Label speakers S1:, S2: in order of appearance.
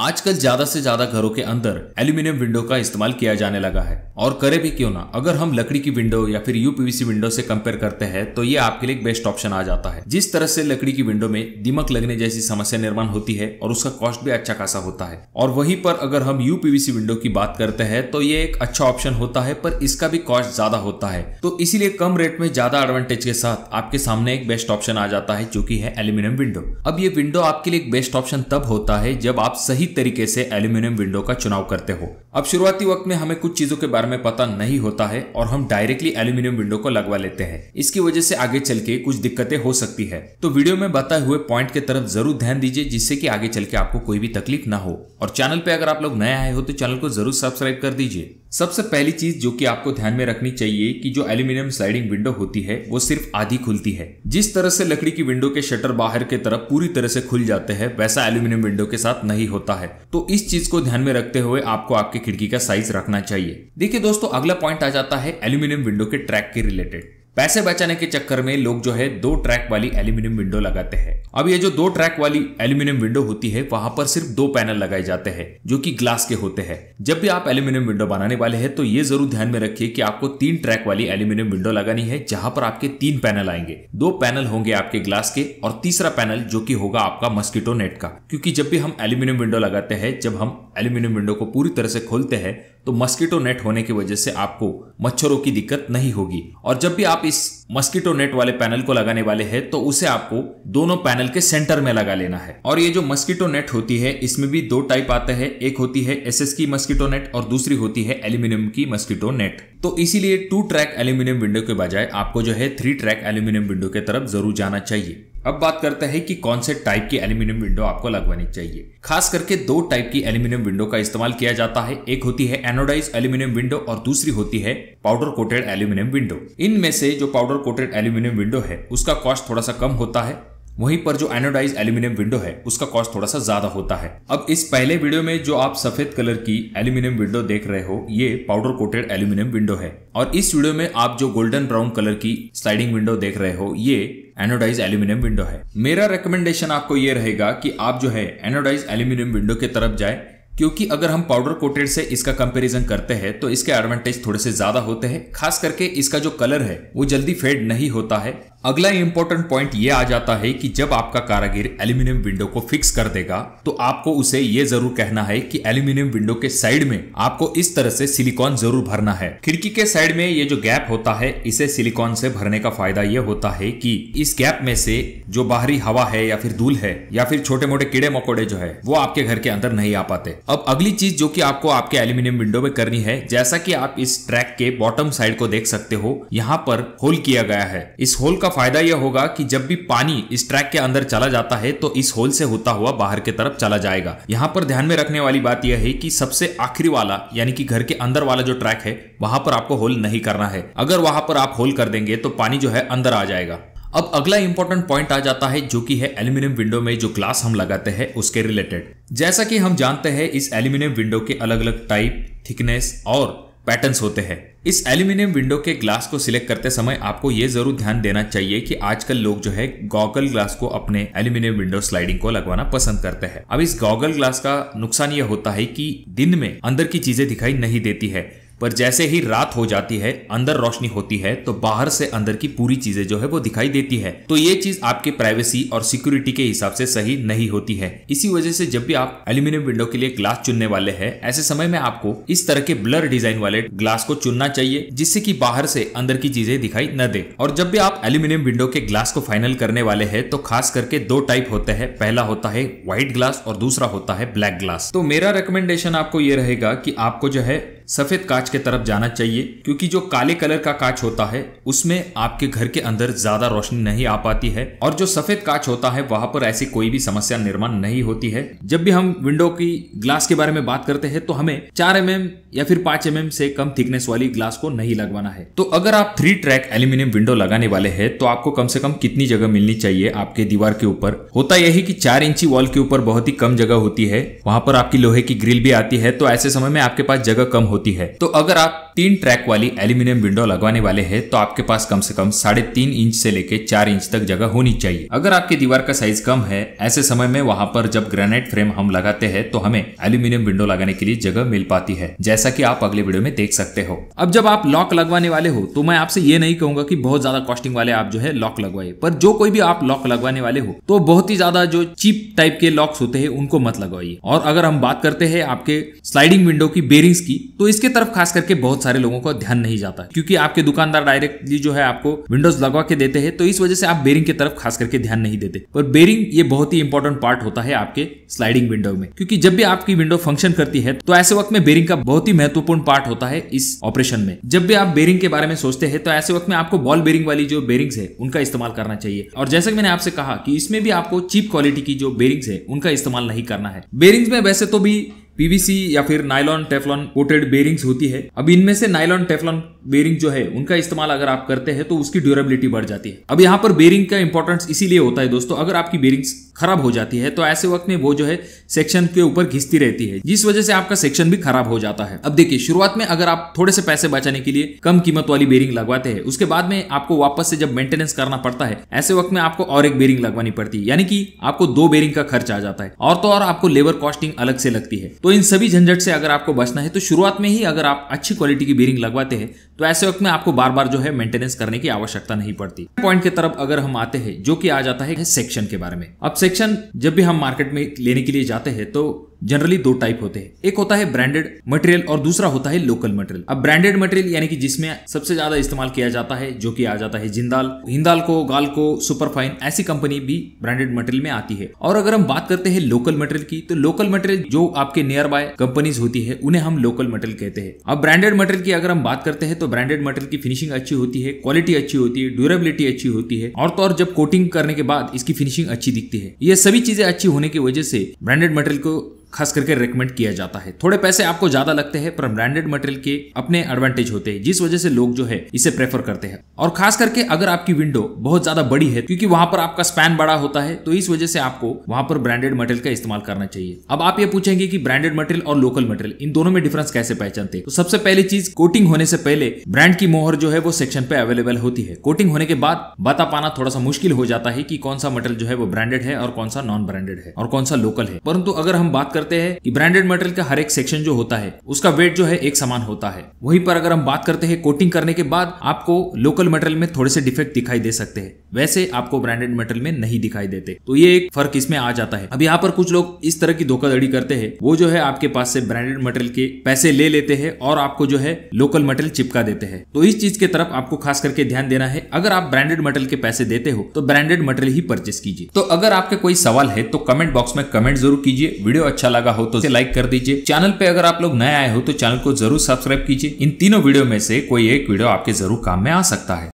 S1: आजकल ज्यादा से ज्यादा घरों के अंदर एल्यूमिनियम विंडो का इस्तेमाल किया जाने लगा है और करे भी क्यों ना अगर हम लकड़ी की विंडो या फिर यूपीवीसी विंडो से कंपेयर करते हैं तो ये आपके लिए बेस्ट ऑप्शन आ जाता है जिस तरह से लकड़ी की विंडो में दिमक लगने जैसी समस्या निर्माण होती है और उसका कॉस्ट भी अच्छा खासा होता है और वहीं पर अगर हम यूपीवीसी विंडो की बात करते हैं तो ये एक अच्छा ऑप्शन होता है पर इसका भी कॉस्ट ज्यादा होता है तो इसीलिए कम रेट में ज्यादा एडवांटेज के साथ आपके सामने एक बेस्ट ऑप्शन आ जाता है जो की है एल्यूमिनियम विंडो अब ये विंडो आपके लिए एक बेस्ट ऑप्शन तब होता है जब आप सही सही तरीके से एल्यूमिनियम विंडो का चुनाव करते हो अब शुरुआती वक्त में हमें कुछ चीजों के बारे में पता नहीं होता है और हम डायरेक्टली एल्यूमिनियम विंडो को लगवा लेते हैं इसकी वजह से आगे चल के कुछ दिक्कतें हो सकती है तो वीडियो में बताए हुए पॉइंट की तरफ जरूर ध्यान दीजिए जिससे की आगे चल के आपको कोई भी तकलीफ ना हो और चैनल पे अगर आप लोग नए आए हो तो चैनल को जरूर सब्सक्राइब कर दीजिए सबसे पहली चीज जो कि आपको ध्यान में रखनी चाहिए कि जो एल्यूमिनियम स्लाइडिंग विंडो होती है वो सिर्फ आधी खुलती है जिस तरह से लकड़ी की विंडो के शटर बाहर के तरफ पूरी तरह से खुल जाते हैं वैसा एल्यूमिनियम विंडो के साथ नहीं होता है तो इस चीज को ध्यान में रखते हुए आपको आपकी खिड़की का साइज रखना चाहिए देखिये दोस्तों अगला पॉइंट आ जाता है एल्यूमिनियम विंडो के ट्रैक के रिलेटेड पैसे बचाने के चक्कर में लोग जो है दो ट्रैक वाली एल्यूमिनियम विंडो लगाते हैं अब ये जो दो ट्रैक वाली एल्यूमिनियम विंडो होती है वहां पर सिर्फ दो पैनल लगाए जाते हैं जो कि ग्लास के होते हैं जब भी आप एल्यूमिनियम विंडो बनाने वाले हैं तो ये जरूर ध्यान में रखिए कि आपको तीन ट्रैक वाली एल्यूमिनियम विंडो लगानी है जहां पर आपके तीन पैनल आएंगे दो पैनल होंगे आपके ग्लास के और तीसरा पैनल जो की होगा आपका मस्किटो नेट का क्योंकि जब भी हम एल्यूमिनियम विंडो लगाते हैं जब हम एल्यूमिनियम विंडो को पूरी तरह से खोलते हैं तो मस्किटो नेट होने की वजह से आपको मच्छरों की दिक्कत नहीं होगी और जब भी आप इस मस्किटो नेट वाले पैनल को लगाने वाले हैं तो उसे आपको दोनों पैनल के सेंटर में लगा लेना है और ये जो मस्किटो नेट होती है इसमें भी दो टाइप आते हैं एक होती है एसएस की मस्किटो नेट और दूसरी होती है एल्यूमिनियम की मस्कीटो नेट तो इसीलिए टू ट्रैक एल्यूमिनियम विंडो के बजाय आपको जो है थ्री ट्रैक एल्यूमिनियम विंडो के तरफ जरूर जाना चाहिए अब बात करते हैं कि कौन से टाइप की एल्यूमिनियम विंडो आपको लगवानी चाहिए खास करके दो टाइप की एल्यूमिनियम विंडो का इस्तेमाल किया जाता है एक होती है एनोडाइज एल्यूमिनियम विंडो और दूसरी होती है पाउडर कोटेड एल्यूमिनियम विंडो इनमें से जो पाउडर कोटेड एल्यूमिनियम विंडो है उसका कॉस्ट थोड़ा सा कम होता है वहीं पर जो एनोडाइज एल्यूमिनियम विंडो है उसका कॉस्ट थोड़ा सा ज्यादा होता है अब इस पहले वीडियो में जो आप सफेद कलर की एल्यूमिनियम विंडो देख रहे हो ये पाउडर कोटेड एल्यूमिनियम विंडो है और इस वीडियो में आप जो गोल्डन ब्राउन कलर की स्लाइडिंग विंडो देख रहे हो ये एनोडाइज एल्यूमिनियम विंडो है मेरा रिकमेंडेशन आपको ये रहेगा कि आप जो है एनोडाइज एल्यूमिनियम विंडो की तरफ जाए क्योंकि अगर हम पाउडर कोटेड से इसका कंपैरिजन करते हैं तो इसके एडवांटेज थोड़े से ज्यादा होते हैं खास करके इसका जो कलर है वो जल्दी फेड नहीं होता है अगला इंपॉर्टेंट पॉइंट यह आ जाता है कि जब आपका कारागिर एल्यूमिनियम विंडो को फिक्स कर देगा तो आपको उसे ये जरूर कहना है कि एल्यूमिनियम विंडो के साइड में आपको इस तरह से सिलिकॉन जरूर भरना है खिड़की के साइड में ये जो गैप होता है इसे सिलिकॉन से भरने का फायदा ये होता है कि इस गैप में से जो बाहरी हवा है या फिर धूल है या फिर छोटे मोटे कीड़े मकोड़े जो है वो आपके घर के अंदर नहीं आ पाते अब अगली चीज जो की आपको आपके एल्यूमिनियम विंडो में करनी है जैसा की आप इस ट्रैक के बॉटम साइड को देख सकते हो यहाँ पर होल किया गया है इस होल का फायदा यह होगा कि जब भी पानी इस ट्रैक के अंदर चला जाता है तो इस होल से होता हुआ बाहर की तरफ चला जाएगा यहाँ पर ध्यान में रखने वाली बात यह है कि सबसे आखिरी वाला यानी कि घर के अंदर वाला जो ट्रैक है वहां पर आपको होल नहीं करना है अगर वहां पर आप होल कर देंगे तो पानी जो है अंदर आ जाएगा अब अगला इंपॉर्टेंट पॉइंट आ जाता है जो कि है एल्यूमिनियम विंडो में जो ग्लास हम लगाते हैं उसके रिलेटेड जैसा कि हम जानते हैं इस एल्यूमिनियम विंडो के अलग अलग टाइप थिकनेस और पैटर्न्स होते हैं इस एल्यूमिनियम विंडो के ग्लास को सिलेक्ट करते समय आपको ये जरूर ध्यान देना चाहिए कि आजकल लोग जो है गॉगल ग्लास को अपने एल्यूमिनियम विंडो स्लाइडिंग को लगवाना पसंद करते हैं अब इस गॉगल ग्लास का नुकसान ये होता है कि दिन में अंदर की चीजें दिखाई नहीं देती है पर जैसे ही रात हो जाती है अंदर रोशनी होती है तो बाहर से अंदर की पूरी चीजें जो है वो दिखाई देती है तो ये चीज आपके प्राइवेसी और सिक्योरिटी के हिसाब से सही नहीं होती है इसी वजह से जब भी आप एल्यूमिनियम विंडो के लिए ग्लास चुनने वाले हैं ऐसे समय में आपको इस तरह के ब्लर डिजाइन वाले ग्लास को चुनना चाहिए जिससे की बाहर से अंदर की चीजें दिखाई न दे और जब भी आप एल्यूमिनियम विंडो के ग्लास को फाइनल करने वाले है तो खास करके दो टाइप होते हैं पहला होता है व्हाइट ग्लास और दूसरा होता है ब्लैक ग्लास तो मेरा रिकमेंडेशन आपको ये रहेगा की आपको जो है सफेद कांच के तरफ जाना चाहिए क्योंकि जो काले कलर का कांच होता है उसमें आपके घर के अंदर ज्यादा रोशनी नहीं आ पाती है और जो सफेद कांच होता है वहां पर ऐसी कोई भी समस्या निर्माण नहीं होती है जब भी हम विंडो की ग्लास के बारे में बात करते हैं तो हमें चार एम mm या फिर पांच एम mm से कम थिकनेस वाली ग्लास को नहीं लगवाना है तो अगर आप थ्री ट्रैक एल्यूमिनियम विंडो लगाने वाले हैं तो आपको कम से कम कितनी जगह मिलनी चाहिए आपके दीवार के ऊपर होता यही कि चार इंची वॉल के ऊपर बहुत ही कम जगह होती है वहां पर आपकी लोहे की ग्रिल भी आती है तो ऐसे समय में आपके पास जगह कम होती होती है तो अगर आप तीन ट्रैक वाली एल्यूमिनियम विंडो लगवाने वाले हैं तो आपके पास कम से कम साढ़े तीन इंच से लेकर चार इंच तक जगह होनी चाहिए अगर आपकी दीवार का साइज कम है ऐसे समय में वहां पर जब ग्रेनाइट फ्रेम हम लगाते हैं तो हमें एल्यूमिनियम विंडो लगाने के लिए जगह मिल पाती है जैसा की आप अगले वीडियो में देख सकते हो अब जब आप लॉक लगवाने वाले हो तो मैं आपसे ये नहीं कहूंगा की बहुत ज्यादा कॉस्टिंग वाले आप जो है लॉक लगवाए पर जो कोई भी आप लॉक लगवाने वाले हो तो बहुत ही ज्यादा जो चीप टाइप के लॉक्स होते हैं उनको मत लगवाइए और अगर हम बात करते हैं आपके स्लाइडिंग विंडो की बेरिंग्स की तो इसके तरफ खास करके बहुत सारे लोगों का ध्यान नहीं जाता क्योंकि आपके दुकानदार डायरेक्टली जो है आपको विंडोज लगवा के देते हैं तो इस वजह से आप बेरिंग की तरफ खास करके ध्यान नहीं देते पर बेरिंग ये बहुत ही इंपॉर्टेंट पार्ट होता है आपके स्लाइडिंग विंडो में क्योंकि जब भी आपकी विंडो फंक्शन करती है तो ऐसे वक्त में बेरिंग का बहुत ही महत्वपूर्ण पार्ट होता है इस ऑपरेशन में जब भी आप बेरिंग के बारे में सोचते हैं तो ऐसे वक्त में आपको बॉल बेरिंग वाली जो बेरिंग्स है उनका इस्तेमाल करना चाहिए और जैसे कि मैंने आपसे कहा कि इसमें भी आपको चीप क्वालिटी की जो बेरिंग्स है उनका इस्तेमाल नहीं करना है बेरिंग्स में वैसे तो भी पीवीसी या फिर नायलॉन टेफलॉन कोटेड बेरिंग्स होती है अब इनमें से नायलॉन टेफलॉन बेरिंग जो है उनका इस्तेमाल अगर आप करते हैं तो उसकी ड्यूरेबिलिटी बढ़ जाती है अब यहाँ पर बेरिंग का इंपॉर्टेंस इसीलिए होता है दोस्तों अगर आपकी बेरिंग खराब हो जाती है तो ऐसे वक्त में वो जो है सेक्शन के ऊपर घिसती रहती है जिस वजह से आपका सेक्शन भी खराब हो जाता है अब देखिए शुरुआत में अगर आप थोड़े से पैसे बचाने के लिए कम कीमत वाली बेरिंग लगवाते हैं उसके बाद में आपको वापस से जब मेंटेनेंस करना पड़ता है ऐसे वक्त में आपको और एक बेरिंग लगवानी पड़ती है यानी कि आपको दो बेरिंग का खर्च आ जाता है और तो और आपको लेबर कॉस्टिंग अलग से लगती है तो इन सभी झंझट से अगर आपको बचना है तो शुरुआत में ही अगर आप अच्छी क्वालिटी की बेरिंग लगवाते हैं तो ऐसे वक्त में आपको बार बार जो है मेंटेनेंस करने की आवश्यकता नहीं पड़ती पॉइंट की तरफ अगर हम आते हैं जो कि आ जाता है सेक्शन के बारे में अब सेक्शन जब भी हम मार्केट में लेने के लिए जाते हैं तो जनरली दो टाइप होते हैं एक होता है ब्रांडेड मटेरियल और दूसरा होता है लोकल मटेरियल अब ब्रांडेड मटेरियल यानी कि जिसमें सबसे ज्यादा इस्तेमाल किया जाता है जो कि आ जाता है जिंदाल हिंदाल को गाल को सुपरफाइन ऐसी कंपनी भी ब्रांडेड मटेरियल में आती है और अगर हम बात करते हैं लोकल मटेरियल की तो लोकल मटेरियल जो आपके नियर बाय कंपनीज होती है उन्हें हम लोकल मटेरियल कहते हैं अब ब्रांडेड मटेरियल की अगर हम बात करते हैं तो ब्रांडेड मटेरियल की फिनिशिंग अच्छी होती है क्वालिटी अच्छी होती है ड्यूरेबिलिटी अच्छी होती है और तो और जब कोटिंग करने के बाद इसकी फिनिशिंग अच्छी दिखती है ये सभी चीजें अच्छी होने की वजह से ब्रांडेड मटेरियल को खास करके रिकमेंड किया जाता है थोड़े पैसे आपको ज्यादा लगते हैं पर ब्रांडेड मटेरियल के अपने एडवांटेज होते हैं जिस वजह से लोग जो है इसे प्रेफर करते हैं और खास करके अगर आपकी विंडो बहुत ज्यादा बड़ी है क्योंकि वहां पर आपका स्पैन बड़ा होता है तो इस वजह से आपको वहां पर ब्रांडेड मटेरियल का इस्तेमाल करना चाहिए अब आप ये पूछेंगे की ब्रांडेड मटेरियल और लोकल मटेरियल इन दोनों में डिफरेंस कैसे पहचानते तो सबसे पहली चीज कोटिंग होने से पहले ब्रांड की मोहर जो है वो सेक्शन पे अवेलेबल होती है कोटिंग होने के बाद बता पाना थोड़ा सा मुश्किल हो जाता है कि कौन सा मटेरियल जो है वो ब्रांडेड है और कौन सा नॉन ब्रांडेड है और कौन सा लोकल है परंतु अगर हम बात करते हैं कि ब्रांडेड मटेरियल का हर एक सेक्शन जो होता है उसका वेट जो है एक समान होता है वहीं पर अगर हम बात करते हैं कोटिंग करने के बाद आपको लोकल मटेरियल में थोड़े से डिफेक्ट दिखाई दे सकते हैं वैसे आपको ब्रांडेड मटेरियल में नहीं दिखाई देते तो ये एक फर्क इसमें आ जाता है अब यहाँ पर कुछ लोग इस तरह की धोखाधड़ी करते हैं वो जो है आपके पास से ब्रांडेड मटेरियल के पैसे ले लेते हैं और आपको जो है लोकल मटेरियल चिपका देते हैं तो इस चीज के तरफ आपको खास करके ध्यान देना है अगर आप ब्रांडेड मटेरियल के पैसे देते हो तो ब्रांडेड मटेरियल ही परचेस कीजिए तो अगर आपके कोई सवाल है तो कमेंट बॉक्स में कमेंट जरूर कीजिए वीडियो अच्छा अच्छा लगा हो तो लाइक कर दीजिए चैनल पे अगर आप लोग नए आए हो तो चैनल को जरूर सब्सक्राइब कीजिए इन तीनों वीडियो में से कोई एक वीडियो आपके जरूर काम में आ सकता है